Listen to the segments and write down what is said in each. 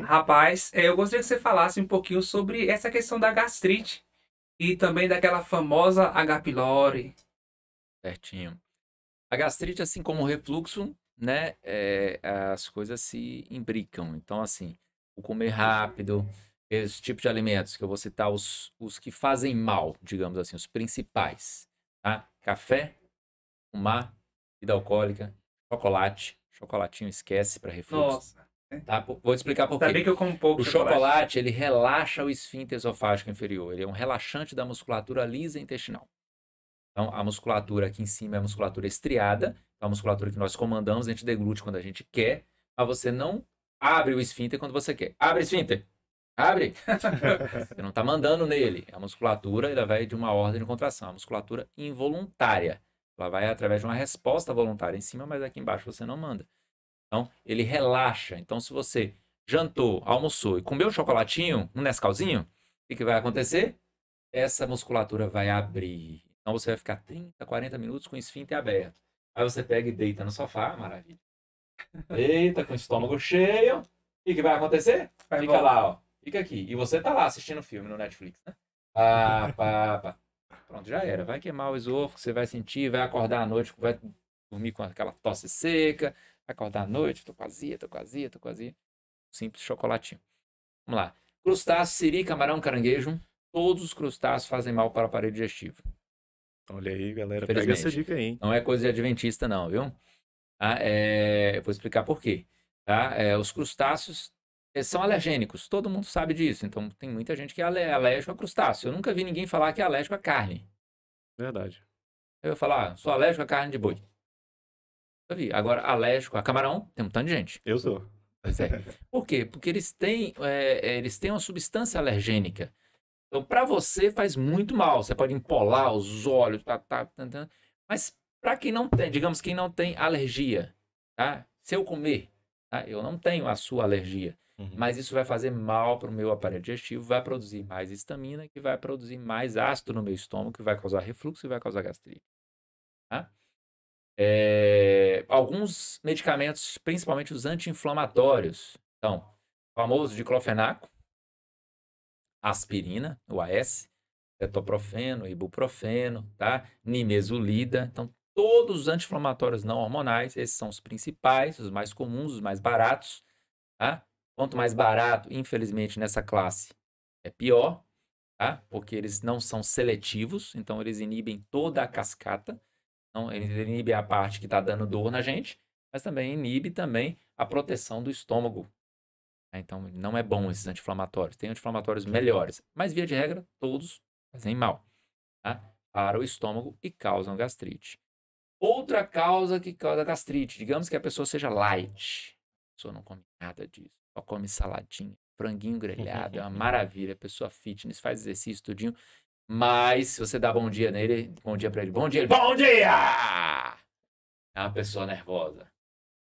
Rapaz, é, eu gostaria que você falasse um pouquinho sobre essa questão da gastrite e também daquela famosa H. pylori. Certinho. A gastrite, assim como o refluxo, né, é, as coisas se imbricam. Então, assim, o comer rápido, esse tipo de alimentos que eu vou citar, os, os que fazem mal, digamos assim, os principais, tá? Café, fumar, bebida alcoólica, chocolate, chocolatinho esquece para refluxo. Nossa. Tá? Vou te explicar por quê. que eu como pouco O chocolate. chocolate, ele relaxa o esfíncter esofágico inferior. Ele é um relaxante da musculatura lisa intestinal. Então, a musculatura aqui em cima é a musculatura estriada, é a musculatura que nós comandamos, a gente deglute quando a gente quer, mas você não abre o esfíncter quando você quer. Abre esfíncter! Abre! você não está mandando nele. A musculatura, ela vai de uma ordem de contração, a musculatura involuntária. Ela vai através de uma resposta voluntária em cima, mas aqui embaixo você não manda. Então, ele relaxa. Então, se você jantou, almoçou e comeu um chocolatinho, um Nescauzinho, o que, que vai acontecer? Essa musculatura vai abrir. Então, você vai ficar 30, 40 minutos com o esfíncter aberto. Aí você pega e deita no sofá, maravilha. Deita com o estômago cheio. O que, que vai acontecer? Vai Fica volta. lá, ó. Fica aqui. E você tá lá assistindo filme no Netflix, né? Pá, pá, pá. Pronto, já era. Vai queimar o esôfago, você vai sentir, vai acordar à noite, vai dormir com aquela tosse seca, acordar à noite, tô quase, tô quase, tô quase. Simples chocolatinho. Vamos lá. Crustáceos, siri, camarão, caranguejo. Todos os crustáceos fazem mal para o aparelho digestivo. Olha aí, galera. Pega essa dica aí. Hein? Não é coisa de adventista, não, viu? Ah, é... Eu vou explicar por quê. Tá? É, os crustáceos é, são alergênicos. Todo mundo sabe disso. Então, tem muita gente que é alérgico a crustáceo. Eu nunca vi ninguém falar que é alérgico a carne. Verdade. Eu ia falar, ah, sou alérgico a carne de boi nunca vi. Agora, alérgico a camarão, tem um tanto de gente. Eu sou. Pois é. Por quê? Porque eles têm, é, é eles têm uma substância alergênica. Então, para você faz muito mal. Você pode empolar os olhos, tá, tá, tá, tá. mas para quem não tem, digamos, quem não tem alergia, tá? Se eu comer, tá? eu não tenho a sua alergia, uhum. mas isso vai fazer mal para o meu aparelho digestivo, vai produzir mais histamina, que vai produzir mais ácido no meu estômago, que vai causar refluxo e vai causar gastrite. Tá? É, alguns medicamentos, principalmente os anti-inflamatórios. Então, famoso diclofenaco, aspirina, o AS, etoprofeno ibuprofeno, tá? Nimesulida. Então, todos os anti-inflamatórios não hormonais, esses são os principais, os mais comuns, os mais baratos, tá? Quanto mais barato, infelizmente, nessa classe é pior, tá? Porque eles não são seletivos, então eles inibem toda a cascata. Então, ele inibe a parte que está dando dor na gente, mas também inibe também a proteção do estômago. É, então, não é bom esses anti-inflamatórios. Tem anti-inflamatórios melhores, mas via de regra, todos fazem mal tá? para o estômago e causam gastrite. Outra causa que causa gastrite, digamos que a pessoa seja light. A pessoa não come nada disso, só come saladinha, franguinho grelhado, é uma maravilha. A pessoa fitness, faz exercício, tudinho. Mas se você dá bom dia nele, bom dia para ele, bom dia, bom dia! É uma pessoa nervosa,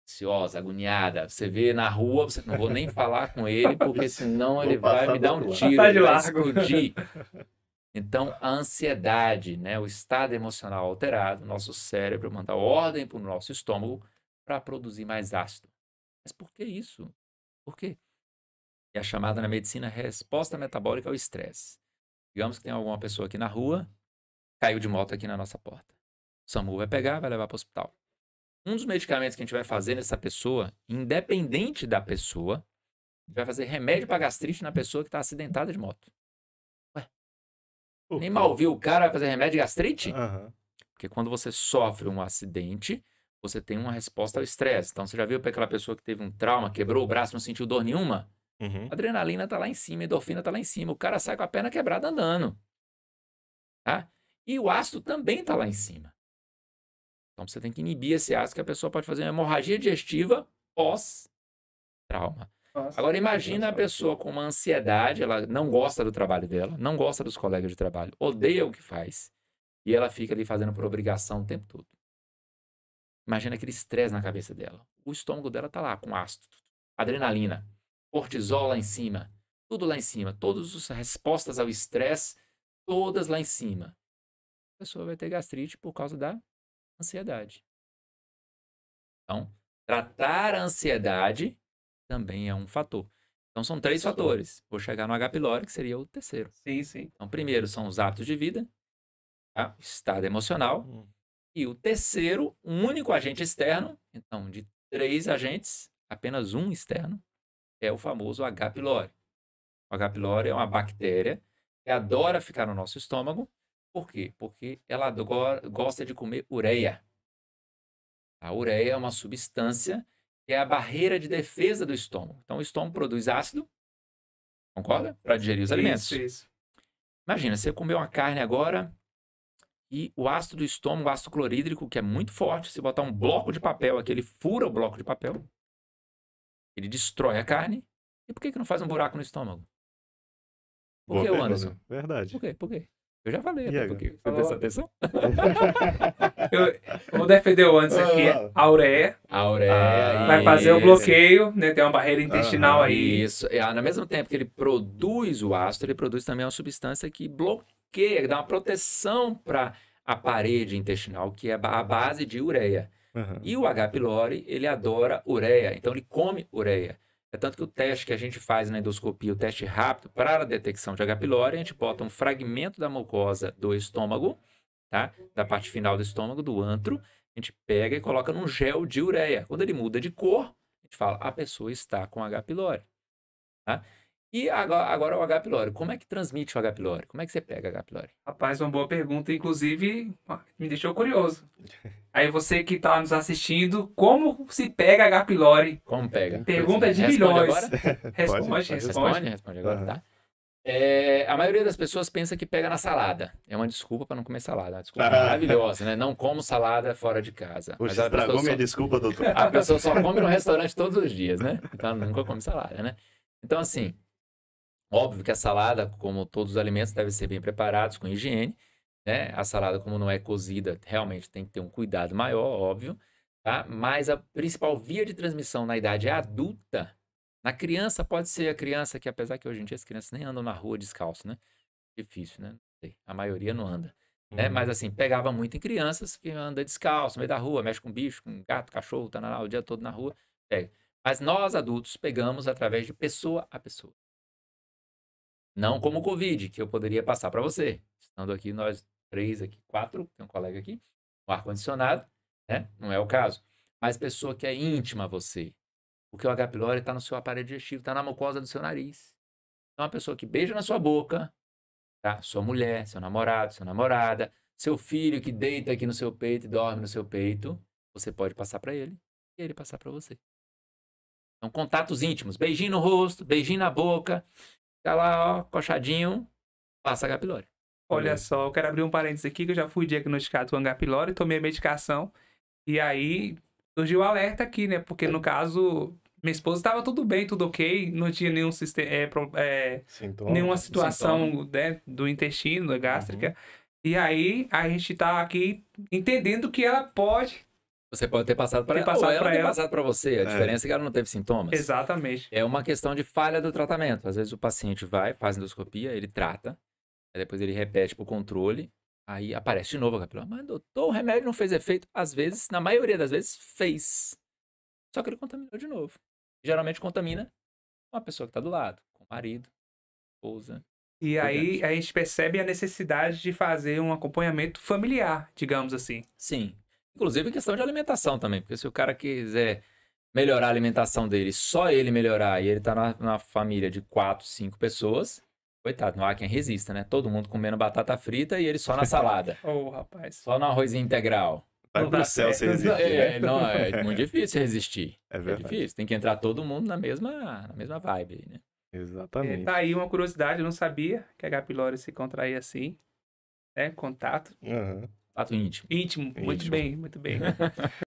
ansiosa, agoniada. Você vê na rua, você não vou nem falar com ele, porque senão ele vai me dar um tiro, tá ele vai explodir. Então, a ansiedade, né, o estado emocional alterado, nosso cérebro manda ordem para o nosso estômago para produzir mais ácido. Mas por que isso? Por quê? E a chamada na medicina é resposta metabólica ao estresse. Digamos que tem alguma pessoa aqui na rua, caiu de moto aqui na nossa porta. O SAMU vai pegar, vai levar para o hospital. Um dos medicamentos que a gente vai fazer nessa pessoa, independente da pessoa, vai fazer remédio para gastrite na pessoa que está acidentada de moto. Ué. O Nem mal viu o cara vai fazer remédio de gastrite? Uhum. Porque quando você sofre um acidente, você tem uma resposta ao estresse. Então, você já viu para aquela pessoa que teve um trauma, quebrou o braço, não sentiu dor nenhuma? Uhum. Adrenalina tá lá em cima, endorfina tá lá em cima. O cara sai com a perna quebrada andando. Tá? E o ácido também tá lá em cima. Então você tem que inibir esse ácido que a pessoa pode fazer uma hemorragia digestiva pós-trauma. Agora imagina a pessoa com uma ansiedade, ela não gosta do trabalho dela, não gosta dos colegas de trabalho, odeia o que faz e ela fica ali fazendo por obrigação o tempo todo. Imagina aquele estresse na cabeça dela. O estômago dela tá lá com ácido, adrenalina cortisol lá em cima, tudo lá em cima, todas as respostas ao estresse, todas lá em cima. A pessoa vai ter gastrite por causa da ansiedade. Então, tratar a ansiedade também é um fator. Então, são três fatores. Vou chegar no H. pylori, que seria o terceiro. Sim, sim. Então, primeiro são os hábitos de vida, tá? estado emocional. Hum. E o terceiro, um único agente externo. Então, de três agentes, apenas um externo é o famoso H. pylori. O H. pylori é uma bactéria que adora ficar no nosso estômago. Por quê? Porque ela gosta de comer ureia. A ureia é uma substância que é a barreira de defesa do estômago. Então, o estômago produz ácido, concorda? Para digerir os alimentos. Isso, isso. Imagina, você comeu uma carne agora e o ácido do estômago, o ácido clorídrico, que é muito forte, se botar um bloco de papel aqui, ele fura o bloco de papel, ele destrói a carne. E por que, que não faz um buraco no estômago? Por que, Anderson? Verdade. Por quê? Por quê? Eu já falei, até porque foi atenção. eu vou defender o Anderson aqui. A ah. auréia. Auréia. Ah, vai fazer o bloqueio, né? Tem uma barreira intestinal ah, aí. Isso. E, ao ah, mesmo tempo que ele produz o ácido, ele produz também uma substância que bloqueia, que dá uma proteção para a parede intestinal, que é a base de ureia. Uhum. E o H. pylori, ele adora ureia, então ele come ureia. É tanto que o teste que a gente faz na endoscopia, o teste rápido para a detecção de H. pylori, a gente bota um fragmento da mucosa do estômago, tá? da parte final do estômago, do antro, a gente pega e coloca num gel de ureia. Quando ele muda de cor, a gente fala, a pessoa está com H. pylori. Tá? E agora, agora o H. pylori. Como é que transmite o H. pylori? Como é que você pega H. pylori? Rapaz, uma boa pergunta. Inclusive, me deixou curioso. Aí você que está nos assistindo, como se pega H. pylori? Como pega? Pergunta de responde milhões. Responde, responde, responde, responde. agora, uhum. tá? É, a maioria das pessoas pensa que pega na salada. É uma desculpa para não comer salada. desculpa ah. maravilhosa, né? Não como salada fora de casa. Poxa, Mas minha só... desculpa, doutor. A pessoa só come no restaurante todos os dias, né? Então nunca come salada, né? Então, assim, Óbvio que a salada, como todos os alimentos, deve ser bem preparados com higiene, né? A salada, como não é cozida, realmente tem que ter um cuidado maior, óbvio, tá? Mas a principal via de transmissão na idade adulta, na criança pode ser a criança que, apesar que hoje em dia as crianças nem andam na rua descalço, né? Difícil, né? A maioria não anda. Né? Mas uhum. assim, pegava muito em crianças que anda descalço, no meio da rua, mexe com bicho, com gato, cachorro, tá na, o dia todo na rua, pega. Mas nós adultos pegamos através de pessoa a pessoa. Não como o Covid, que eu poderia passar para você. Estando aqui, nós três aqui, quatro, tem um colega aqui, o um ar-condicionado, né? Não é o caso. Mas pessoa que é íntima a você. Porque o H. pylori está no seu aparelho digestivo, está na mucosa do seu nariz. Então, uma pessoa que beija na sua boca, tá? Sua mulher, seu namorado, sua namorada, seu filho que deita aqui no seu peito e dorme no seu peito, você pode passar para ele e ele passar para você. Então, contatos íntimos, beijinho no rosto, beijinho na boca, Tá lá, ó, coxadinho, passa H. pylori. Olha só, eu quero abrir um parênteses aqui que eu já fui diagnosticado com H. pylori, tomei a medicação e aí surgiu o alerta aqui, né? Porque no caso, minha esposa estava tudo bem, tudo ok, não tinha nenhum sistema, é, é, nenhuma né? situação né, do intestino, da gástrica. Uhum. E aí a gente tá aqui entendendo que ela pode você pode ter passado para ela, passado ou ela ter passado para você. A é. diferença é que ela não teve sintomas. Exatamente. É uma questão de falha do tratamento. Às vezes o paciente vai, faz endoscopia, ele trata, depois ele repete para o controle, aí aparece de novo a capiloma. Mas doutor, o remédio não fez efeito. Às vezes, na maioria das vezes, fez. Só que ele contaminou de novo. Geralmente contamina uma pessoa que está do lado, com o marido, esposa, e aí a gente percebe a necessidade de fazer um acompanhamento familiar, digamos assim. Sim. Inclusive em questão de alimentação também, porque se o cara quiser melhorar a alimentação dele, só ele melhorar, e ele tá na, na família de quatro, cinco pessoas, coitado, não há quem resista, né? Todo mundo comendo batata frita e ele só na salada. oh, rapaz. Só no arroz integral. Vai pro céu se resistir. É, não, é muito difícil resistir. É, é verdade. É difícil, tem que entrar todo mundo na mesma, na mesma vibe aí, né? É, Exatamente. É, tá aí uma curiosidade, eu não sabia que a H. pylori se contraía assim, né? Contato. Uhum. Ato íntimo. Íntimo, muito íntimo. bem, muito bem.